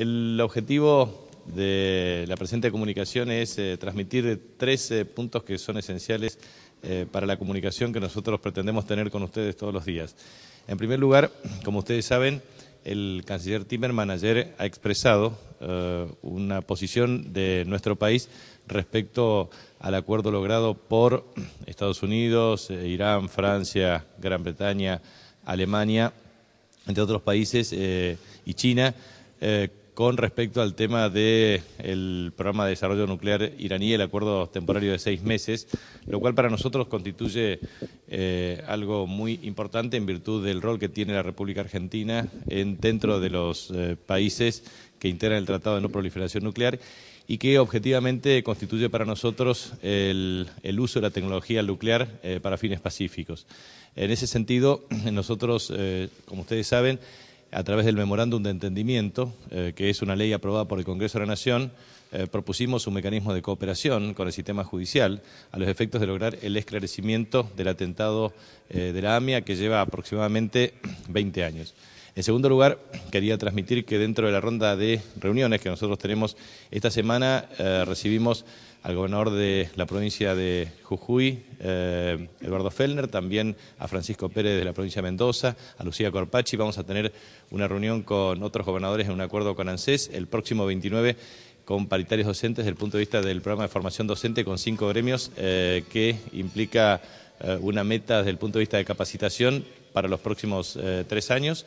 El objetivo de la presente comunicación es eh, transmitir tres puntos que son esenciales eh, para la comunicación que nosotros pretendemos tener con ustedes todos los días. En primer lugar, como ustedes saben, el canciller Timmerman ayer ha expresado eh, una posición de nuestro país respecto al acuerdo logrado por Estados Unidos, Irán, Francia, Gran Bretaña, Alemania, entre otros países, y China, con respecto al tema del programa de desarrollo nuclear iraní, el acuerdo temporario de seis meses, lo cual para nosotros constituye eh, algo muy importante en virtud del rol que tiene la República Argentina dentro de los eh, países que integran el Tratado de No Proliferación Nuclear y que objetivamente constituye para nosotros el, uso de la tecnología nuclear eh, para fines pacíficos. En ese sentido, nosotros, como ustedes saben, a través del memorándum de entendimiento, eh, que es una ley aprobada por el Congreso de la Nación, eh, propusimos un mecanismo de cooperación con el sistema judicial a los efectos de lograr el esclarecimiento del atentado eh, de la AMIA que lleva aproximadamente 20 años. En segundo lugar, quería transmitir que dentro de la ronda de reuniones que nosotros tenemos esta semana, eh, recibimos al gobernador de la provincia de Jujuy, eh, Eduardo Fellner, también a Francisco Pérez de la provincia de Mendoza, a Lucía Corpachi. Vamos a tener una reunión con otros gobernadores en un acuerdo con ANSES el próximo 29 con paritarios docentes desde el punto de vista del programa de formación docente con cinco gremios eh, que implica una meta desde el punto de vista de capacitación para los próximos tres años.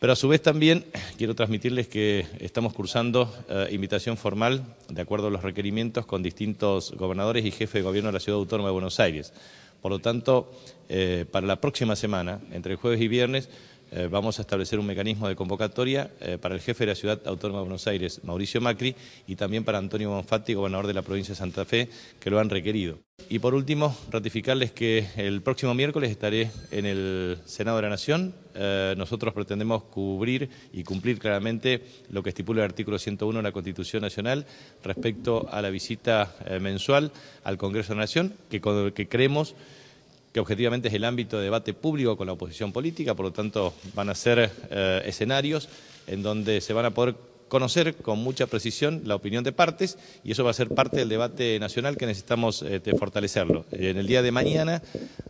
Pero a su vez también quiero transmitirles que estamos cursando eh, invitación formal, de acuerdo a los requerimientos, con distintos gobernadores y jefes de gobierno de la Ciudad Autónoma de Buenos Aires. Por lo tanto, eh, para la próxima semana, entre jueves y viernes, eh, vamos a establecer un mecanismo de convocatoria eh, para el jefe de la Ciudad Autónoma de Buenos Aires, Mauricio Macri, y también para Antonio Bonfatti, gobernador de la provincia de Santa Fe, que lo han requerido. Y por último, ratificarles que el próximo miércoles estaré en el Senado de la Nación. Eh, nosotros pretendemos cubrir y cumplir claramente lo que estipula el artículo 101 de la Constitución Nacional respecto a la visita mensual al Congreso de la Nación, que, que creemos que objetivamente es el ámbito de debate público con la oposición política, por lo tanto van a ser eh, escenarios en donde se van a poder conocer con mucha precisión la opinión de partes y eso va a ser parte del debate nacional que necesitamos este, fortalecerlo. En el día de mañana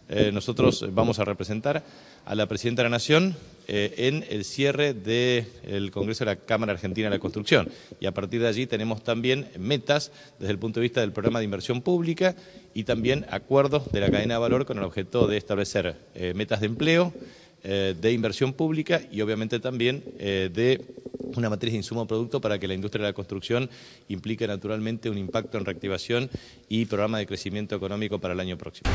eh, nosotros vamos a representar a la Presidenta de la Nación eh, en el cierre del Congreso de la Cámara Argentina de la Construcción. Y a partir de allí tenemos también metas desde el punto de vista del programa de inversión pública y también acuerdos de la cadena de valor con el objeto de establecer eh, metas de empleo, de inversión pública y obviamente también de una matriz de insumo producto para que la industria de la construcción implique naturalmente un impacto en reactivación y programa de crecimiento económico para el año próximo.